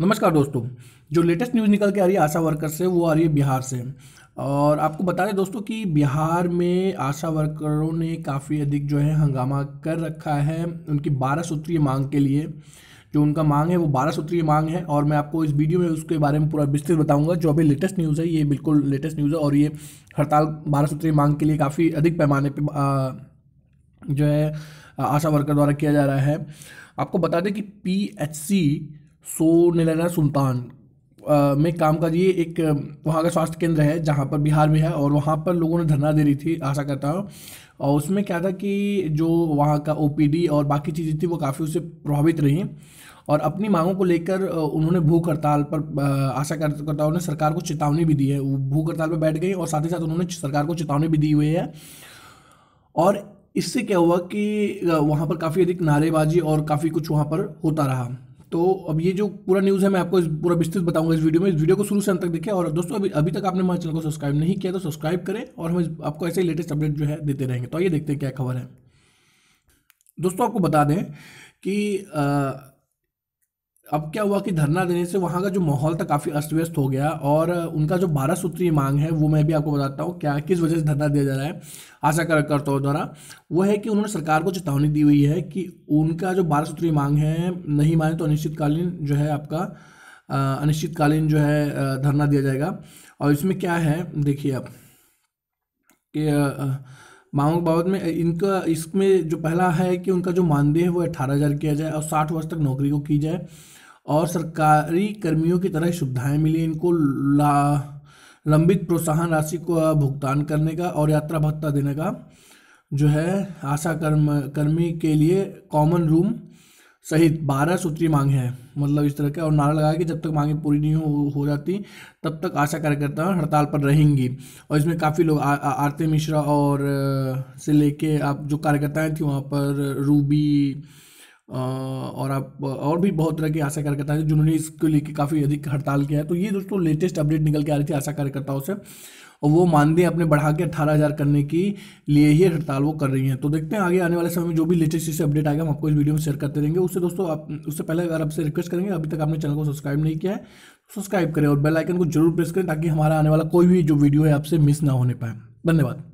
नमस्कार दोस्तों जो लेटेस्ट न्यूज़ निकल के आ रही है आशा वर्कर से वो आ रही है बिहार से और आपको बता दें दोस्तों कि बिहार में आशा वर्करों ने काफ़ी अधिक जो है हंगामा कर रखा है उनकी बारह सूत्रीय मांग के लिए जो उनका मांग है वो बारह सूत्रीय मांग है और मैं आपको इस वीडियो में उसके बारे में पूरा विस्तृत बताऊंगा जो अभी लेटेस्ट न्यूज़ है ये बिल्कुल लेटेस्ट न्यूज़ है और ये हड़ताल बारह सूत्रीय मांग के लिए काफ़ी अधिक पैमाने पर जो है आशा वर्कर द्वारा किया जा रहा है आपको बता दें कि पी सो निलाना सुल्तान में काम का ये एक वहाँ का स्वास्थ्य केंद्र है जहाँ पर बिहार में है और वहाँ पर लोगों ने धरना दे रही थी आशा करता हूँ और उसमें क्या था कि जो वहाँ का ओ और बाकी चीज़ें थी वो काफ़ी उससे प्रभावित रही और अपनी मांगों को लेकर उन्होंने भूख हड़ताल पर आशा कार्यकर्ताओं ने सरकार को चेतावनी भी दी है वो भूख हड़ताल पर बैठ गई और साथ ही साथ उन्होंने सरकार को चेतावनी भी दी हुई है और इससे क्या हुआ कि वहाँ पर काफ़ी अधिक नारेबाजी और काफ़ी कुछ वहाँ पर होता रहा तो अब ये जो पूरा न्यूज़ है मैं आपको इस पूरा विस्तृत बताऊंगा इस वीडियो में इस वीडियो को शुरू से अंत तक देखें और दोस्तों अभी अभी तक आपने हमारे चैनल को सब्सक्राइब नहीं किया तो सब्सक्राइब करें और हम आपको ऐसे लेटेस्ट अपडेट जो है देते रहेंगे तो ये देखते हैं क्या खबर है दोस्तों आपको बता दें कि आ, अब क्या हुआ कि धरना देने से वहाँ का जो माहौल था काफ़ी अस्त व्यस्त हो गया और उनका जो बारह सूत्रीय मांग है वो मैं भी आपको बताता हूँ क्या किस वजह से धरना दिया जा रहा है आशा कार्यकर्ताओं द्वारा वो है कि उन्होंने सरकार को चेतावनी दी हुई है कि उनका जो बारह सूत्रीय मांग है नहीं माने तो अनिश्चितकालीन जो है आपका अनिश्चितकालीन जो है धरना दिया जाएगा और इसमें क्या है देखिए आप कि मांगों के बाबत में इनका इसमें जो पहला है कि उनका जो मानदेय है वो अट्ठारह हज़ार किया जाए और साठ वर्ष तक नौकरी को की जाए और सरकारी कर्मियों की तरह सुविधाएं मिली इनको ला लंबित प्रोत्साहन राशि को भुगतान करने का और यात्रा भत्ता देने का जो है आशा कर्म कर्मी के लिए कॉमन रूम सहित बारह सूत्री मांग है मतलब इस तरह का और नारा लगा कि जब तक मांगे पूरी नहीं हो, हो जाती तब तक आशा कार्यकर्ता हड़ताल पर रहेंगी और इसमें काफ़ी लोग आरती मिश्रा और से लेके आप जो कार्यकर्ताएं थी वहाँ पर रूबी और आप और भी बहुत तरह के आशा कार्यकर्ता हैं जिन्होंने इसको लेकर काफ़ी अधिक हड़ताल किया है तो ये दोस्तों लेटेस्ट अपडेट निकल के आ रही थी आशा कार्यकर्ताओं से और वो मानदेय अपने बढ़ा के अठारह हज़ार करने की लिए ही हड़ताल वो कर रही हैं तो देखते हैं आगे आने वाले समय में जो भी लेटेस्ट इससे अपडेट आएगा हम आपको इस वीडियो में शेयर करते रहेंगे उससे दोस्तों आप उससे पहले अगर आपसे रिक्वेस्ट करेंगे अभी तक आपने चैनल को सब्सक्राइब नहीं किया है सब्सक्राइब तो करें और बेल आइकन को जरूर प्रेस करें ताकि हमारा आने वाला कोई भी जो वीडियो है आपसे मिस ना होने पाए धन्यवाद